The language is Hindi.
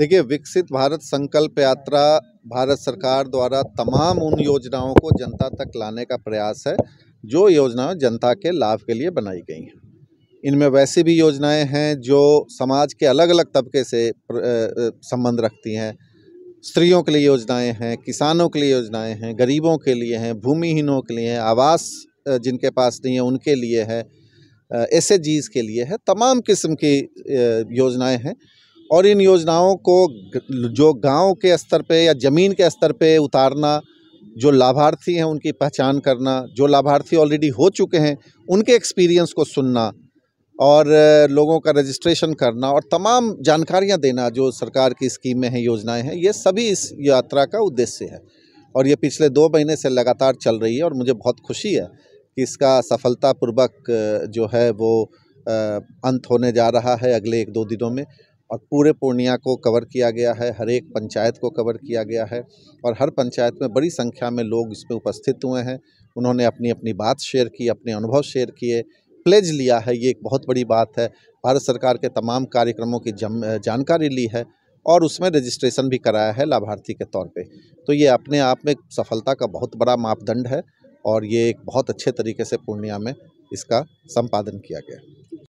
देखिए विकसित भारत संकल्प यात्रा भारत सरकार द्वारा तमाम उन योजनाओं को जनता तक लाने का प्रयास है जो योजनाएं जनता के लाभ के लिए बनाई गई हैं इनमें वैसी भी योजनाएं हैं जो समाज के अलग अलग तबके से संबंध रखती हैं स्त्रियों के लिए योजनाएं हैं किसानों के लिए योजनाएं हैं गरीबों के लिए हैं भूमिहीनों के लिए हैं आवास जिनके पास नहीं है उनके लिए है एस के लिए है तमाम किस्म की योजनाएँ हैं और इन योजनाओं को जो गांव के स्तर पे या ज़मीन के स्तर पे उतारना जो लाभार्थी हैं उनकी पहचान करना जो लाभार्थी ऑलरेडी हो चुके हैं उनके एक्सपीरियंस को सुनना और लोगों का रजिस्ट्रेशन करना और तमाम जानकारियां देना जो सरकार की स्कीमें हैं योजनाएं हैं ये सभी इस यात्रा का उद्देश्य है और ये पिछले दो महीने से लगातार चल रही है और मुझे बहुत खुशी है कि इसका सफलतापूर्वक जो है वो अंत होने जा रहा है अगले एक दो दिनों में और पूरे पूर्णिया को कवर किया गया है हर एक पंचायत को कवर किया गया है और हर पंचायत में बड़ी संख्या में लोग इसमें उपस्थित हुए हैं उन्होंने अपनी अपनी बात शेयर की अपने अनुभव शेयर किए प्लेज लिया है ये एक बहुत बड़ी बात है भारत सरकार के तमाम कार्यक्रमों की जानकारी ली है और उसमें रजिस्ट्रेशन भी कराया है लाभार्थी के तौर पे तो ये अपने आप में सफलता का बहुत बड़ा मापदंड है और ये एक बहुत अच्छे तरीके से पूर्णिया में इसका संपादन किया गया